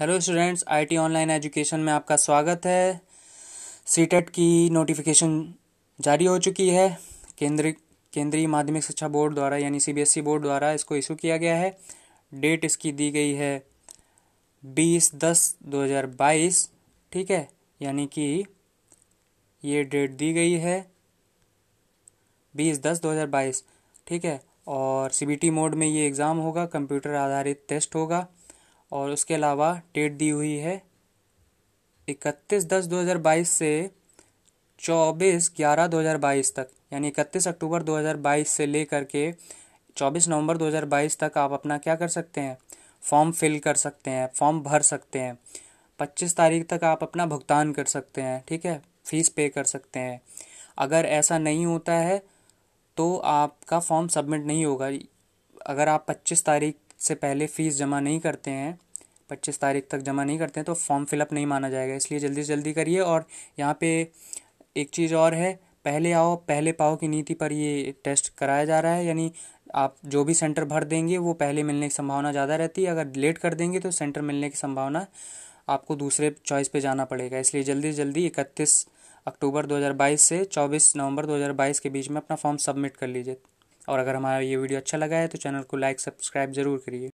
hello students IT online education में आपका स्वागत है सीटेट e की नोटिफिकेशन जारी हो चुकी है केंद्र केंद्रीय माध्यमिक शिक्षा बोर्ड द्वारा यानी सीबीएसई e बोर्ड द्वारा इसको इशू किया गया है डेट इसकी दी गई है बीस दस दो हज़ार बाईस ठीक है यानी कि ये डेट दी गई है बीस दस दो हज़ार बाईस ठीक है और सी मोड में ये एग्ज़ाम होगा कंप्यूटर आधारित टेस्ट होगा और उसके अलावा डेट दी हुई है इकतीस दस दो हज़ार बाईस से चौबीस ग्यारह दो हज़ार बाईस तक यानी इकतीस अक्टूबर दो हज़ार बाईस से लेकर के चौबीस नवंबर दो हज़ार बाईस तक आप अपना क्या कर सकते हैं फॉर्म फिल कर सकते हैं फॉर्म भर सकते हैं पच्चीस तारीख तक आप अपना भुगतान कर सकते हैं ठीक है फीस पे कर सकते हैं अगर ऐसा नहीं होता है तो आपका फॉर्म सबमिट नहीं होगा अगर आप पच्चीस तारीख से पहले फ़ीस जमा नहीं करते हैं पच्चीस तारीख तक जमा नहीं करते हैं तो फॉर्म फिलअप नहीं माना जाएगा इसलिए जल्दी से जल्दी करिए और यहाँ पे एक चीज़ और है पहले आओ पहले पाओ की नीति पर ये टेस्ट कराया जा रहा है यानी आप जो भी सेंटर भर देंगे वो पहले मिलने की संभावना ज़्यादा रहती है अगर लेट कर देंगे तो सेंटर मिलने की संभावना आपको दूसरे चॉइस पे जाना पड़ेगा इसलिए जल्दी जल्दी इकतीस अक्टूबर 2022 से 24 नवंबर 2022 के बीच में अपना फॉर्म सबमिट कर लीजिए और अगर हमारा ये वीडियो अच्छा लगा है तो चैनल को लाइक सब्सक्राइब ज़रूर करिए